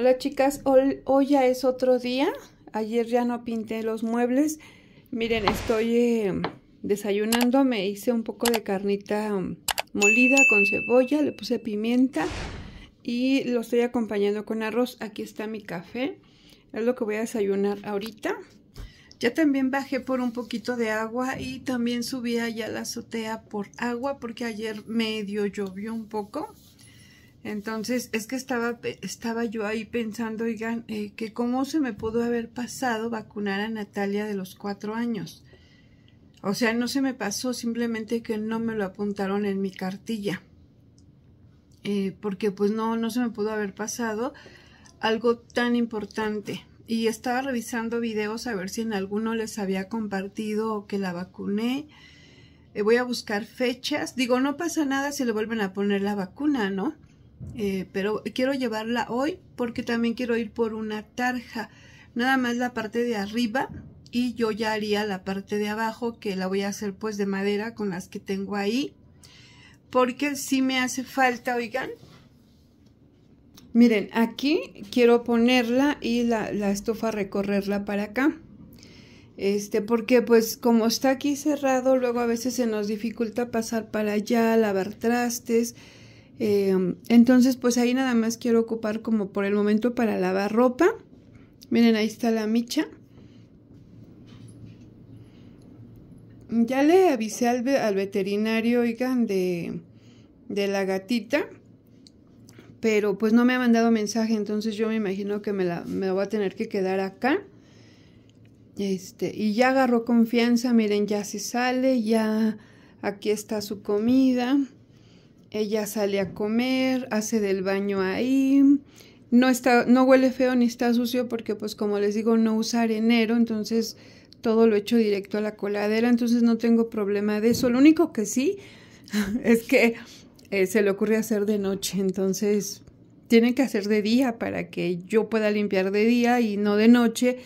Hola chicas, hoy ya es otro día. Ayer ya no pinté los muebles. Miren, estoy em, desayunando. Me hice un poco de carnita em, molida con cebolla. Le puse pimienta. Y lo estoy acompañando con arroz. Aquí está mi café. Es lo que voy a desayunar ahorita. Ya también bajé por un poquito de agua y también subí allá a la azotea por agua porque ayer medio llovió un poco. Entonces, es que estaba, estaba yo ahí pensando, oigan, eh, que cómo se me pudo haber pasado vacunar a Natalia de los cuatro años. O sea, no se me pasó, simplemente que no me lo apuntaron en mi cartilla. Eh, porque pues no, no se me pudo haber pasado algo tan importante. Y estaba revisando videos a ver si en alguno les había compartido que la vacuné. Eh, voy a buscar fechas. Digo, no pasa nada si le vuelven a poner la vacuna, ¿no? Eh, pero quiero llevarla hoy porque también quiero ir por una tarja nada más la parte de arriba y yo ya haría la parte de abajo que la voy a hacer pues de madera con las que tengo ahí porque si me hace falta oigan miren aquí quiero ponerla y la, la estufa recorrerla para acá este porque pues como está aquí cerrado luego a veces se nos dificulta pasar para allá lavar trastes Em, entonces, pues ahí nada más quiero ocupar como por el momento para lavar ropa. Miren, ahí está la micha. Ya le avisé al, veterinario, oigan, de, la gatita, pero pues no me ha mandado mensaje, entonces yo me imagino que me la, voy a tener que quedar acá. Este, y ya agarró confianza, miren, ya se sale, ya aquí está su comida. Ella sale a comer, hace del baño ahí. No, está, no huele feo ni está sucio porque, pues como les digo, no usa arenero, entonces todo lo echo directo a la coladera, entonces no tengo problema de eso. Lo único que sí es que eh, se le ocurre hacer de noche, entonces tiene que hacer de día para que yo pueda limpiar de día y no de noche,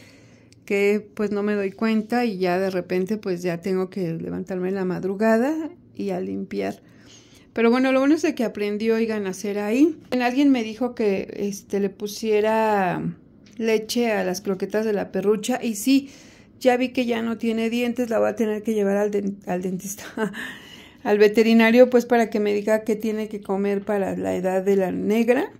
que pues no me doy cuenta y ya de repente pues ya tengo que levantarme en la madrugada y a limpiar. Pero bueno, lo bueno es de que aprendió, oigan, a hacer ahí. Alguien me dijo que este, le pusiera leche a las croquetas de la perrucha y sí, ya vi que ya no tiene dientes, la voy a tener que llevar al, dentista, al veterinario, pues para que me diga qué tiene que comer para la edad de la negra.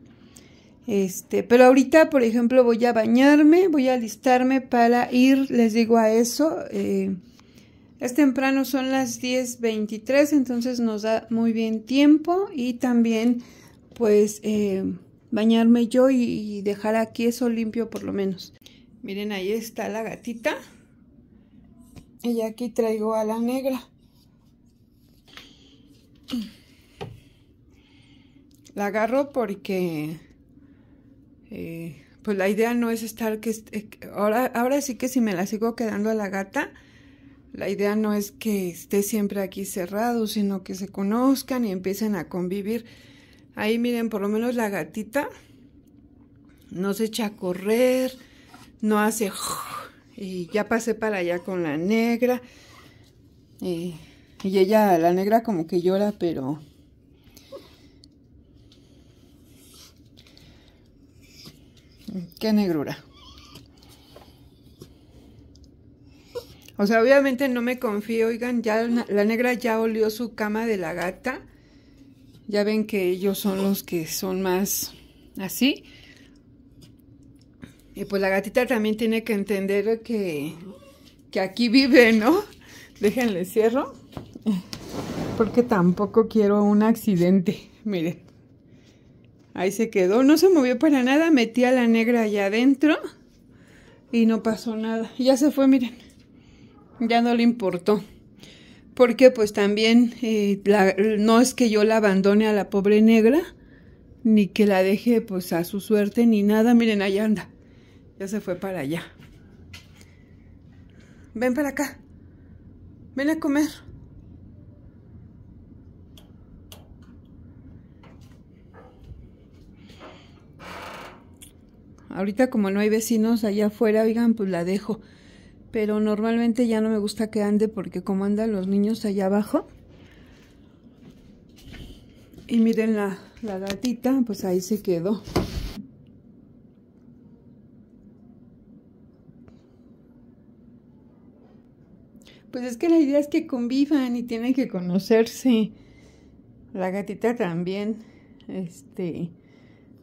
Este, pero ahorita, por ejemplo, voy a bañarme, voy a alistarme para ir, les digo a eso. Eh, es temprano, son las 10.23, entonces nos da muy bien tiempo y también pues eh, bañarme yo y, dejar aquí eso limpio por lo menos. Miren, ahí está la gatita. Y aquí traigo a la negra. La agarro porque eh, pues la idea no es estar que eh, ahora, ahora sí que si me la sigo quedando a la gata la idea no es que esté siempre aquí cerrado, sino que se conozcan y empiecen a convivir. Ahí miren, por lo menos la gatita no se echa a correr, no hace... Y ya pasé para allá con la negra. Y, ella, la negra como que llora, pero... Qué negrura. O sea, obviamente no me confío, oigan, ya la negra ya olió su cama de la gata. Ya ven que ellos son los que son más así. Y pues la gatita también tiene que entender que, que aquí vive, ¿no? Déjenle cierro. Porque tampoco quiero un accidente. Miren. Ahí se quedó. No se movió para nada. Metí a la negra allá adentro. Y no pasó nada. Ya se fue, miren ya no le importó. Porque pues también eh, no es que yo la abandone a la pobre negra, ni que la deje pues a su suerte, ni nada. Miren, allá anda. Ya se fue para allá. Ven para acá. Ven a comer. Ahorita como no hay vecinos allá afuera, oigan, pues la dejo pero normalmente ya no me gusta que ande porque como andan los niños allá abajo. Y miren la, gatita, pues ahí se quedó. Pues es que la idea es que convivan y tienen que conocerse. La gatita también, este,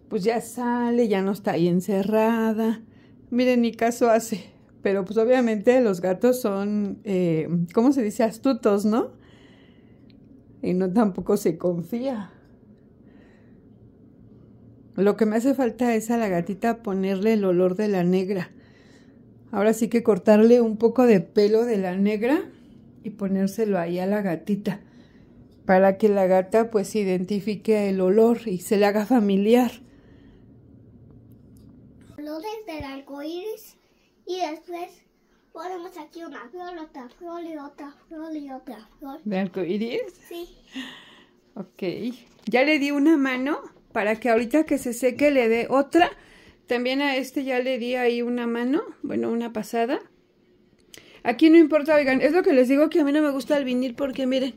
pues ya sale, ya no está ahí encerrada. Miren, ni caso hace. Pero pues obviamente los gatos son, eh, ¿cómo se dice? Astutos, ¿no? Y no tampoco se confía. Lo que me hace falta es a la gatita ponerle el olor de la negra. Ahora sí que cortarle un poco de pelo de la negra y ponérselo ahí a la gatita para que la gata pues identifique el olor y se le haga familiar. ¿Olores del arco iris? Y después ponemos aquí una flor, otra flor y otra flor y otra flor. ¿De arco Sí. Ok. Ya le di una mano para que ahorita que se seque le dé otra. También a este ya le di ahí una mano, bueno, una pasada. Aquí no importa, oigan, es lo que les digo que a mí no me gusta el vinil porque miren,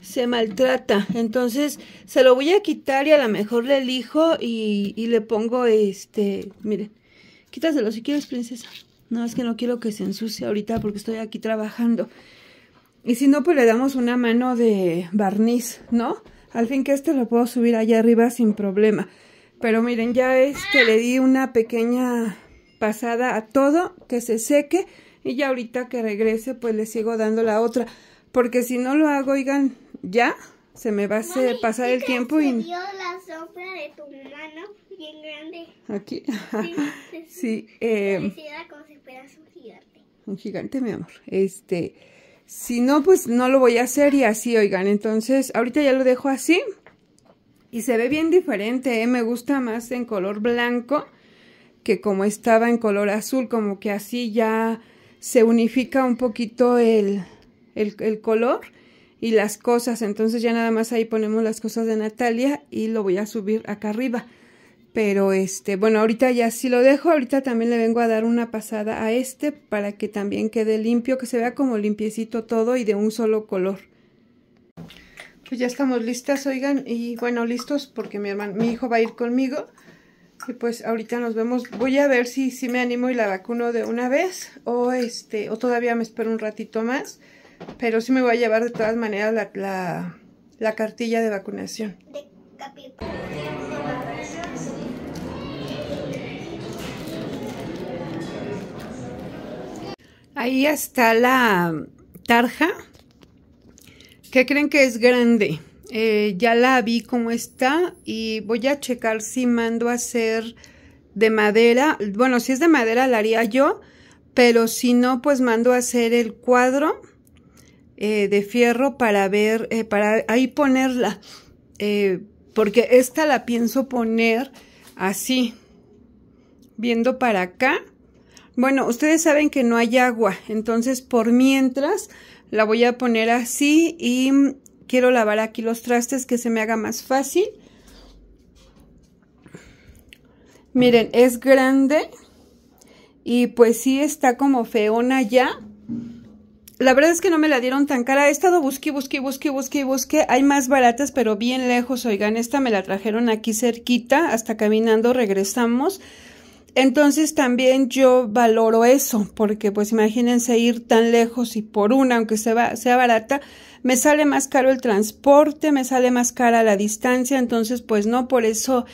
se maltrata. Entonces se lo voy a quitar y a lo mejor le elijo y, y le pongo este, miren, Quítaselo si quieres, princesa. No, es que no quiero que se ensucie ahorita porque estoy aquí trabajando. Y si no, pues le damos una mano de barniz, ¿no? Al fin que este lo puedo subir allá arriba sin problema. Pero miren, ya es que le di una pequeña pasada a todo, que se seque. Y ya ahorita que regrese, pues le sigo dando la otra. Porque si no lo hago, oigan, ya se me va a pasar el tiempo. y... la de tu bien grande. Aquí. Sí, eh, como un gigante. Un gigante, mi amor. Este, si no, pues no lo voy a hacer y así, oigan. Entonces, ahorita ya lo dejo así. Y se ve bien diferente, eh. me gusta más en color blanco que como estaba en color azul, como que así ya se unifica un poquito el, el color y las cosas. Entonces ya nada más ahí ponemos las cosas de Natalia y lo voy a subir acá arriba. Pero este, bueno, ahorita ya si lo dejo, ahorita también le vengo a dar una pasada a este para que también quede limpio, que se vea como limpiecito todo y de un solo color. Pues ya estamos listas, oigan, y bueno, listos porque mi hermano, mi hijo va a ir conmigo. Y pues ahorita nos vemos. Voy a ver si, si me animo y la vacuno de una vez o este, o todavía me espero un ratito más. Pero sí me voy a llevar de todas maneras la, la, cartilla de vacunación. De Ahí está la tarja, que creen que es grande. Eh, ya la vi cómo está y voy a checar si mando a hacer de madera. Bueno, si es de madera la haría yo, pero si no, pues mando a hacer el cuadro eh, de fierro para ver, eh, para ahí ponerla. porque esta la pienso poner así, viendo para acá bueno, ustedes saben que no hay agua, entonces por mientras la voy a poner así y quiero lavar aquí los trastes que se me haga más fácil. Miren, es grande y pues sí está como feona ya. La verdad es que no me la dieron tan cara. He estado busque, busque, busque, busque, busqué. Hay más baratas, pero bien lejos. Oigan, esta me la trajeron aquí cerquita. Hasta caminando regresamos. Entonces también yo valoro eso, porque pues imagínense ir tan lejos y por una, aunque sea, sea barata, me sale más caro el transporte, me sale más cara la distancia, entonces pues no, por eso,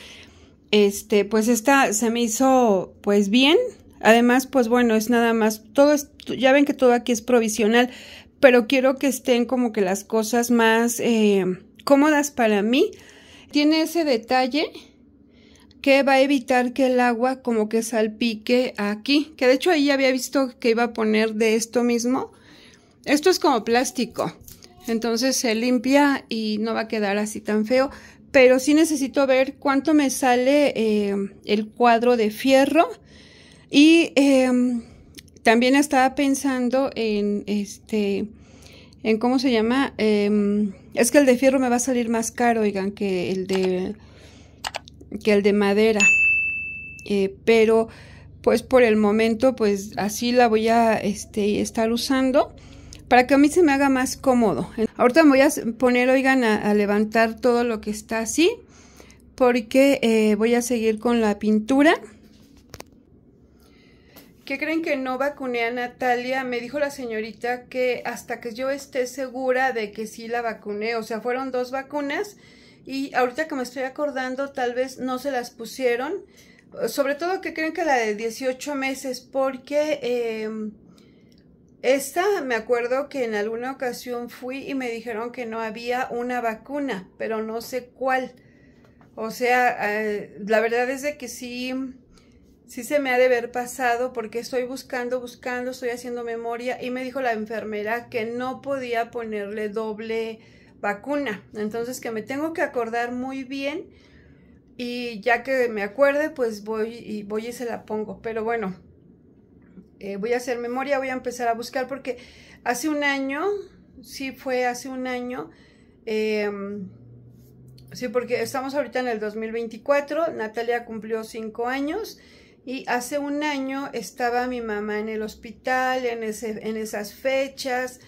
este, pues esta se me hizo pues bien. Además, pues bueno, es nada más, todo ya ven que todo aquí es provisional, pero quiero que estén como que las cosas más eh, cómodas para mí. Tiene ese detalle que va a evitar que el agua como que salpique aquí, que de hecho ahí había visto que iba a poner de esto mismo. Esto es como plástico, entonces se limpia y no va a quedar así tan feo, pero sí necesito ver cuánto me sale eh, el cuadro de fierro y em, también estaba pensando en este en cómo se llama em, es que el de fierro me va a salir más caro oigan que el de que el de madera. Eh, pero pues por el momento pues así la voy a este, estar usando para que a mí se me haga más cómodo. Ahorita me voy a poner, oigan, a, levantar todo lo que está así porque eh, voy a seguir con la pintura. ¿Qué creen que no vacuné a Natalia? Me dijo la señorita que hasta que yo esté segura de que sí la vacuné, o sea, fueron dos vacunas, y ahorita que me estoy acordando, tal vez no se las pusieron. Sobre todo que creen que la de 18 meses, porque em, esta me acuerdo que en alguna ocasión fui y me dijeron que no había una vacuna, pero no sé cuál. O sea, eh, la verdad es de que sí, sí se me ha de haber pasado porque estoy buscando, buscando, estoy haciendo memoria y me dijo la enfermera que no podía ponerle doble vacuna. Entonces que me tengo que acordar muy bien y ya que me acuerde, pues voy y, voy y se la pongo. Pero bueno, eh, voy a hacer memoria, voy a empezar a buscar porque hace un año, sí fue hace un año, em, sí, porque estamos ahorita en el 2024, Natalia cumplió cinco años y hace un año estaba mi mamá en el hospital en, ese, en esas fechas.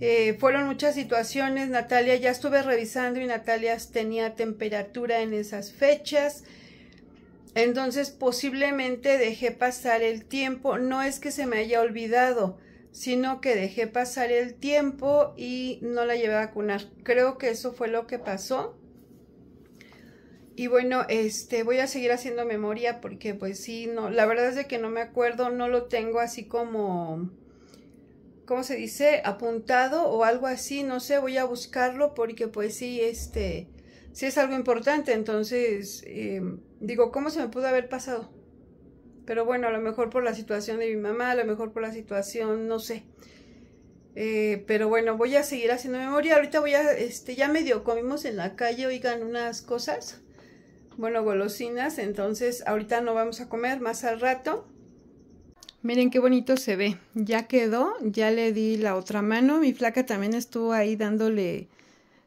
Eh, fueron muchas situaciones, Natalia, ya estuve revisando y Natalia tenía temperatura en esas fechas. Entonces posiblemente dejé pasar el tiempo, no es que se me haya olvidado, sino que dejé pasar el tiempo y no la llevé a vacunar. Creo que eso fue lo que pasó. Y bueno, este, voy a seguir haciendo memoria porque pues sí, no, la verdad es de que no me acuerdo, no lo tengo así como ¿cómo se dice? apuntado o algo así, no sé, voy a buscarlo porque pues sí, este, sí es algo importante, entonces em, digo, ¿cómo se me pudo haber pasado? Pero bueno, a lo mejor por la situación de mi mamá, a lo mejor por la situación, no sé. Eh, pero bueno, voy a seguir haciendo memoria. Ahorita voy a, este, ya medio comimos en la calle, oigan, unas cosas. Bueno, golosinas, entonces ahorita no vamos a comer, más al rato. Miren qué bonito se ve. Ya quedó, ya le di la otra mano. Mi flaca también estuvo ahí dándole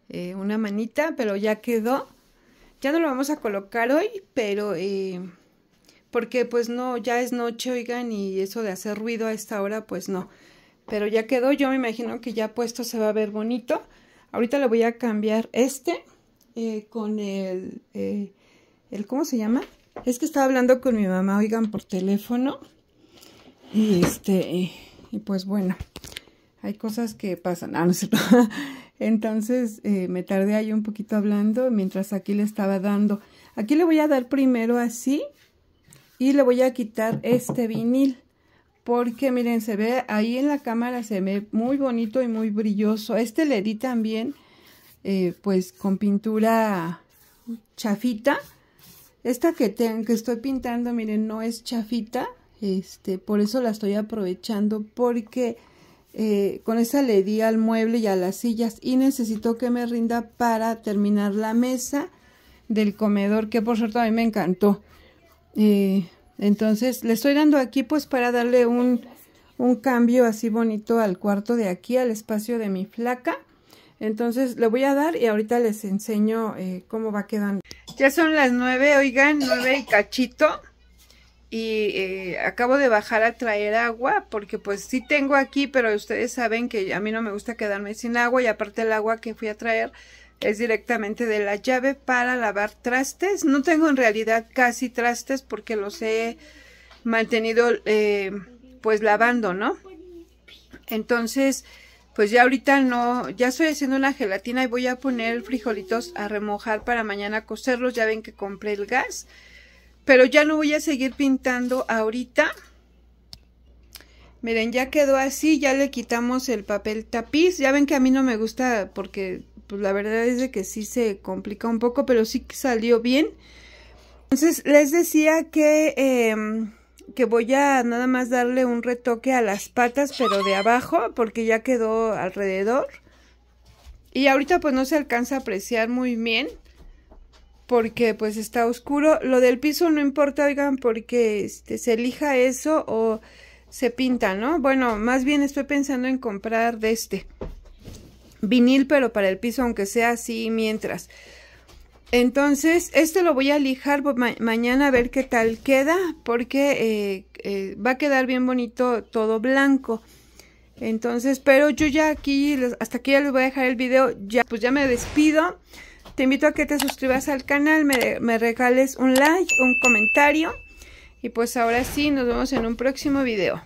eh, una manita, pero ya quedó. Ya no lo vamos a colocar hoy, pero... Eh, porque pues no, ya es noche, oigan, y eso de hacer ruido a esta hora, pues no. Pero ya quedó, yo me imagino que ya puesto se va a ver bonito. Ahorita le voy a cambiar este eh, con el, el... ¿Cómo se llama? Es que estaba hablando con mi mamá, oigan, por teléfono. Y este, y pues bueno, hay cosas que pasan. Ah, no Entonces eh, me tardé ahí un poquito hablando mientras aquí le estaba dando. Aquí le voy a dar primero así y le voy a quitar este vinil. Porque miren, se ve ahí en la cámara, se ve muy bonito y muy brilloso. Este le di también, eh, pues con pintura chafita. Esta que, que estoy pintando, miren, no es chafita, este, por eso la estoy aprovechando porque eh, con esa le di al mueble y a las sillas y necesito que me rinda para terminar la mesa del comedor que por cierto a mí me encantó. Eh, entonces le estoy dando aquí pues para darle un, un cambio así bonito al cuarto de aquí, al espacio de mi flaca. Entonces le voy a dar y ahorita les enseño eh, cómo va quedando. Ya son las nueve, oigan, nueve y cachito y eh, acabo de bajar a traer agua porque pues sí tengo aquí, pero ustedes saben que a mí no me gusta quedarme sin agua y aparte el agua que fui a traer es directamente de la llave para lavar trastes. No tengo en realidad casi trastes porque los he mantenido eh, pues lavando, ¿no? Entonces, pues ya ahorita no, ya estoy haciendo una gelatina y voy a poner frijolitos a remojar para mañana cocerlos. Ya ven que compré el gas pero ya no voy a seguir pintando ahorita. Miren, ya quedó así, ya le quitamos el papel tapiz. Ya ven que a mí no me gusta porque pues, la verdad es de que sí se complica un poco, pero sí que salió bien. Entonces les decía que, em, que voy a nada más darle un retoque a las patas, pero de abajo, porque ya quedó alrededor. Y ahorita pues no se alcanza a apreciar muy bien porque pues está oscuro. Lo del piso no importa, oigan, porque este, se elija eso o se pinta, ¿no? Bueno, más bien estoy pensando en comprar de este vinil, pero para el piso, aunque sea así mientras. Entonces, este lo voy a lijar mañana a ver qué tal queda, porque eh, eh, va a quedar bien bonito todo blanco. Entonces, pero yo ya aquí, hasta aquí ya les voy a dejar el video, ya, pues ya me despido. Te invito a que te suscribas al canal, me, regales un like, un comentario. Y pues ahora sí, nos vemos en un próximo video.